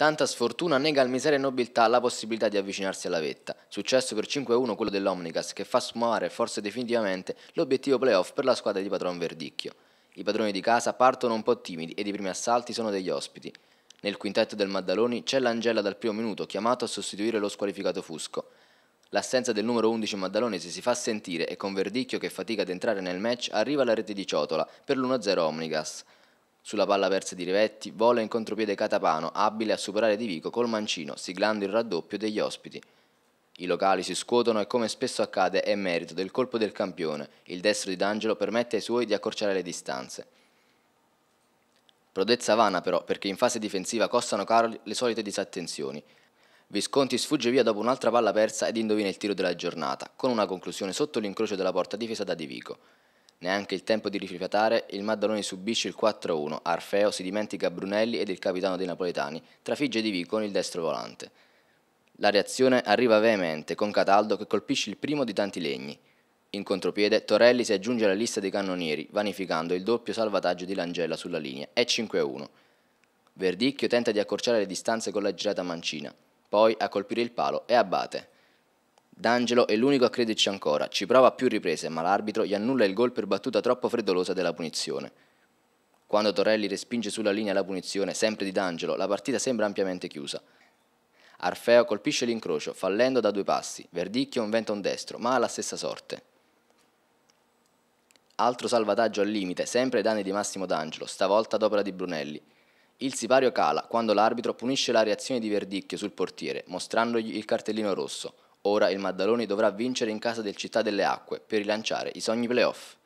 Tanta sfortuna nega al misere nobiltà la possibilità di avvicinarsi alla vetta. Successo per 5-1 quello dell'Omnicas che fa smuovere forse definitivamente l'obiettivo playoff per la squadra di Patron Verdicchio. I padroni di casa partono un po' timidi ed i primi assalti sono degli ospiti. Nel quintetto del Maddaloni c'è l'Angela dal primo minuto chiamato a sostituire lo squalificato Fusco. L'assenza del numero 11 Maddaloni si si fa sentire e con Verdicchio che fatica ad entrare nel match arriva la rete di Ciotola per l'1-0 Omnigas. Sulla palla persa di Rivetti, vola in contropiede Catapano, abile a superare Di Vico col mancino, siglando il raddoppio degli ospiti. I locali si scuotono e come spesso accade è merito del colpo del campione. Il destro di D'Angelo permette ai suoi di accorciare le distanze. Prodezza vana però, perché in fase difensiva costano caro le solite disattenzioni. Visconti sfugge via dopo un'altra palla persa ed indovina il tiro della giornata, con una conclusione sotto l'incrocio della porta difesa da Di Vico. Neanche il tempo di rifiatare, il Maddaloni subisce il 4-1, Arfeo si dimentica Brunelli ed il capitano dei napoletani, trafigge Di V con il destro volante. La reazione arriva veemente, con Cataldo che colpisce il primo di tanti legni. In contropiede, Torelli si aggiunge alla lista dei cannonieri, vanificando il doppio salvataggio di Langella sulla linea, e 5-1. Verdicchio tenta di accorciare le distanze con la girata mancina, poi a colpire il palo e abbate. D'Angelo è l'unico a crederci ancora, ci prova a più riprese, ma l'arbitro gli annulla il gol per battuta troppo freddolosa della punizione. Quando Torelli respinge sulla linea la punizione, sempre di D'Angelo, la partita sembra ampiamente chiusa. Arfeo colpisce l'incrocio, fallendo da due passi. Verdicchio inventa un destro, ma ha la stessa sorte. Altro salvataggio al limite, sempre ai danni di Massimo D'Angelo, stavolta ad opera di Brunelli. Il sipario cala quando l'arbitro punisce la reazione di Verdicchio sul portiere, mostrandogli il cartellino rosso. Ora il Maddaloni dovrà vincere in casa del Città delle Acque per rilanciare i sogni playoff.